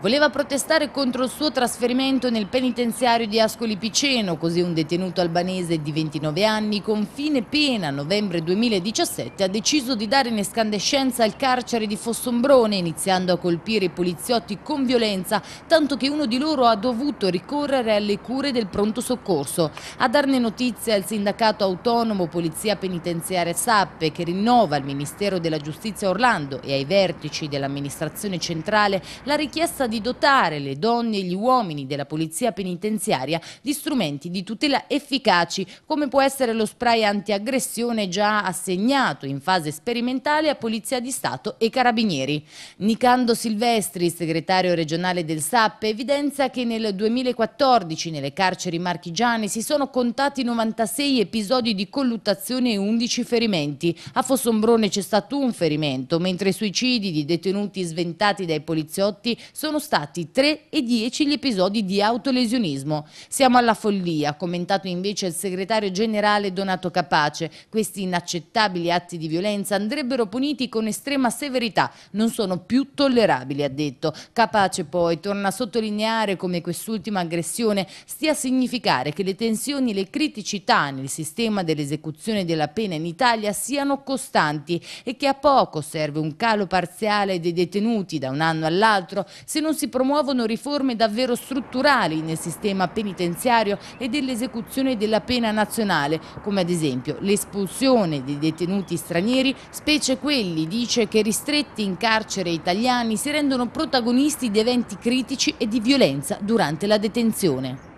Voleva protestare contro il suo trasferimento nel penitenziario di Ascoli Piceno, così un detenuto albanese di 29 anni con fine pena novembre 2017 ha deciso di dare in escandescenza al carcere di Fossombrone, iniziando a colpire i poliziotti con violenza, tanto che uno di loro ha dovuto ricorrere alle cure del pronto soccorso. A darne notizia il sindacato autonomo Polizia Penitenziaria Sappe, che rinnova al Ministero della Giustizia Orlando e ai vertici dell'amministrazione centrale la richiesta di dotare le donne e gli uomini della polizia penitenziaria di strumenti di tutela efficaci, come può essere lo spray antiaggressione già assegnato in fase sperimentale a Polizia di Stato e Carabinieri. Nicando Silvestri, segretario regionale del SAP, evidenzia che nel 2014 nelle carceri marchigiane si sono contati 96 episodi di colluttazione e 11 ferimenti. A Fossombrone c'è stato un ferimento, mentre i suicidi di detenuti sventati dai poliziotti sono stati 3 e 10 gli episodi di autolesionismo. Siamo alla follia, commentato invece il segretario generale Donato Capace. Questi inaccettabili atti di violenza andrebbero puniti con estrema severità, non sono più tollerabili, ha detto. Capace poi torna a sottolineare come quest'ultima aggressione stia a significare che le tensioni e le criticità nel sistema dell'esecuzione della pena in Italia siano costanti e che a poco serve un calo parziale dei detenuti da un anno all'altro se non non si promuovono riforme davvero strutturali nel sistema penitenziario e dell'esecuzione della pena nazionale, come ad esempio l'espulsione dei detenuti stranieri, specie quelli, dice, che ristretti in carcere italiani si rendono protagonisti di eventi critici e di violenza durante la detenzione.